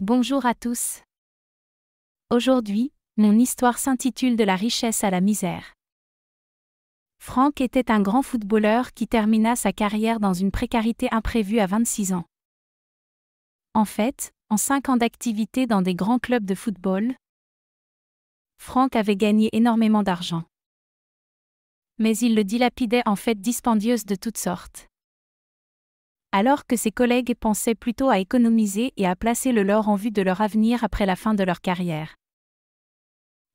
Bonjour à tous. Aujourd'hui, mon histoire s'intitule De la richesse à la misère. Franck était un grand footballeur qui termina sa carrière dans une précarité imprévue à 26 ans. En fait, en 5 ans d'activité dans des grands clubs de football, Franck avait gagné énormément d'argent. Mais il le dilapidait en fêtes dispendieuses de toutes sortes alors que ses collègues pensaient plutôt à économiser et à placer le leur en vue de leur avenir après la fin de leur carrière.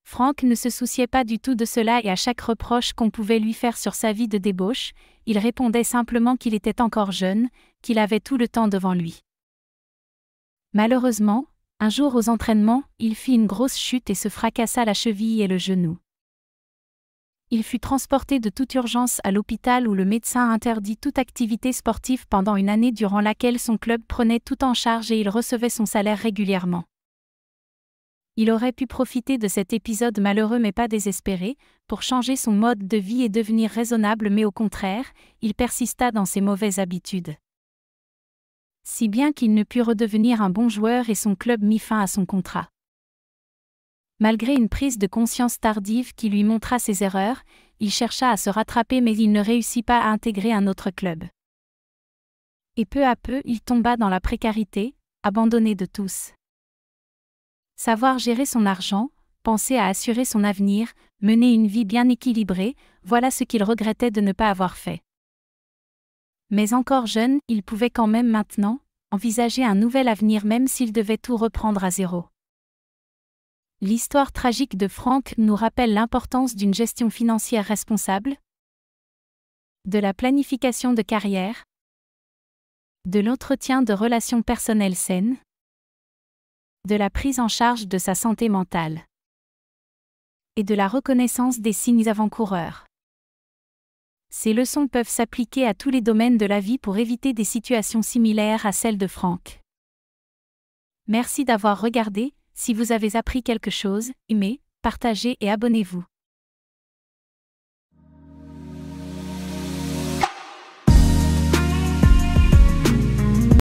Frank ne se souciait pas du tout de cela et à chaque reproche qu'on pouvait lui faire sur sa vie de débauche, il répondait simplement qu'il était encore jeune, qu'il avait tout le temps devant lui. Malheureusement, un jour aux entraînements, il fit une grosse chute et se fracassa la cheville et le genou il fut transporté de toute urgence à l'hôpital où le médecin interdit toute activité sportive pendant une année durant laquelle son club prenait tout en charge et il recevait son salaire régulièrement. Il aurait pu profiter de cet épisode malheureux mais pas désespéré, pour changer son mode de vie et devenir raisonnable mais au contraire, il persista dans ses mauvaises habitudes. Si bien qu'il ne put redevenir un bon joueur et son club mit fin à son contrat. Malgré une prise de conscience tardive qui lui montra ses erreurs, il chercha à se rattraper mais il ne réussit pas à intégrer un autre club. Et peu à peu il tomba dans la précarité, abandonné de tous. Savoir gérer son argent, penser à assurer son avenir, mener une vie bien équilibrée, voilà ce qu'il regrettait de ne pas avoir fait. Mais encore jeune, il pouvait quand même maintenant envisager un nouvel avenir même s'il devait tout reprendre à zéro. L'histoire tragique de Franck nous rappelle l'importance d'une gestion financière responsable, de la planification de carrière, de l'entretien de relations personnelles saines, de la prise en charge de sa santé mentale et de la reconnaissance des signes avant-coureurs. Ces leçons peuvent s'appliquer à tous les domaines de la vie pour éviter des situations similaires à celles de Franck. Merci d'avoir regardé, si vous avez appris quelque chose, aimez, partagez et abonnez-vous.